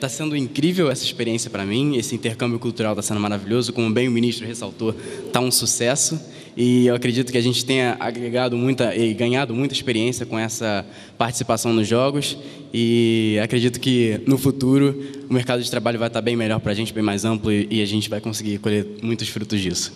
Está sendo incrível essa experiência para mim, esse intercâmbio cultural está sendo maravilhoso, como bem o ministro ressaltou, está um sucesso e eu acredito que a gente tenha agregado muita e ganhado muita experiência com essa participação nos jogos e acredito que no futuro o mercado de trabalho vai estar tá bem melhor para a gente, bem mais amplo e a gente vai conseguir colher muitos frutos disso.